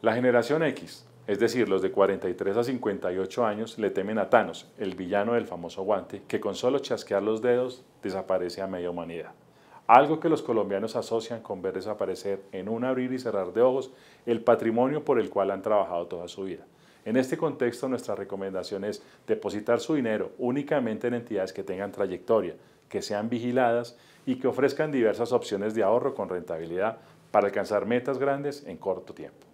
La generación X, es decir, los de 43 a 58 años, le temen a Thanos, el villano del famoso guante, que con solo chasquear los dedos desaparece a media humanidad. Algo que los colombianos asocian con ver desaparecer en un abrir y cerrar de ojos el patrimonio por el cual han trabajado toda su vida. En este contexto, nuestra recomendación es depositar su dinero únicamente en entidades que tengan trayectoria, que sean vigiladas y que ofrezcan diversas opciones de ahorro con rentabilidad para alcanzar metas grandes en corto tiempo.